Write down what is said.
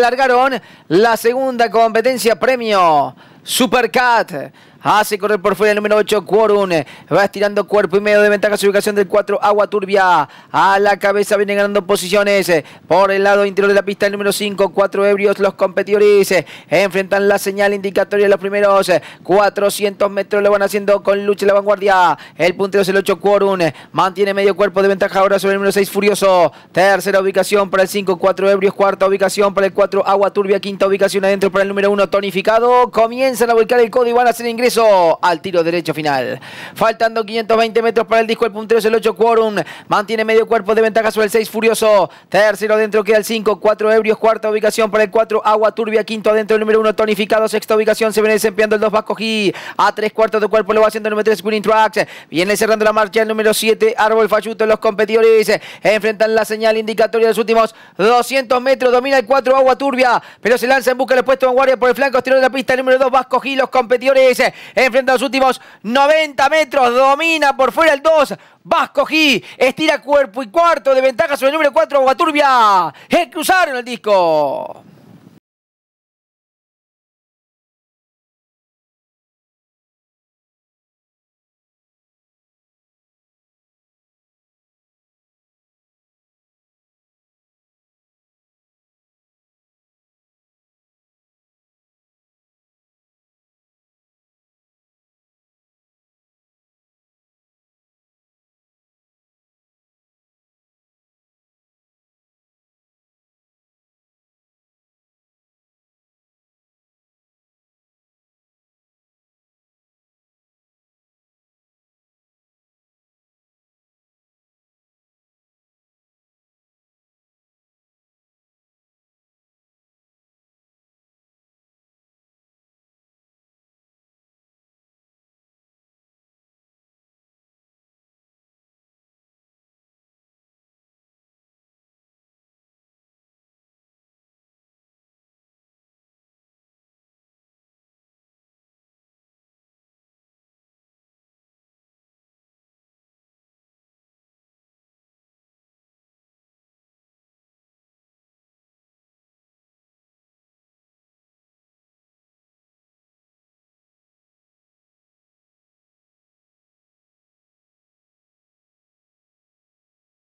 Largaron la segunda competencia premio Supercat. Hace correr por fuera el número 8, Quorum. Va estirando cuerpo y medio de ventaja su ubicación del 4, Agua Turbia. A la cabeza viene ganando posiciones. Por el lado interior de la pista, el número 5, 4 ebrios. Los competidores enfrentan la señal indicatoria de los primeros 400 metros. Lo van haciendo con lucha la vanguardia. El puntero es el 8, Quorum. Mantiene medio cuerpo de ventaja ahora sobre el número 6, Furioso. Tercera ubicación para el 5, 4 ebrios. Cuarta ubicación para el 4, Agua Turbia. Quinta ubicación adentro para el número 1, Tonificado. comienza a volcar el código y van a hacer ingreso al tiro derecho final. Faltando 520 metros para el disco, el puntero es el 8 Quorum. Mantiene medio cuerpo de ventaja sobre el 6 Furioso. Tercero dentro queda el 5, 4 Ebrios. Cuarta ubicación para el 4 Agua Turbia. Quinto adentro el número 1 Tonificado. Sexta ubicación se viene desempeñando el 2 Vasco G. A tres cuartos de cuerpo lo va haciendo el número 3 Winning Tracks. Viene cerrando la marcha el número 7 Árbol Falluto. Los competidores enfrentan la señal indicatoria de los últimos 200 metros. Domina el 4 Agua Turbia, pero se lanza en busca del puesto en guardia por el flanco exterior de la pista. El número 2 Vasco Los competidores Enfrenta los últimos 90 metros. Domina por fuera el 2. Vasco G. Estira cuerpo y cuarto de ventaja sobre el número 4, Guaturbia. E cruzaron el disco.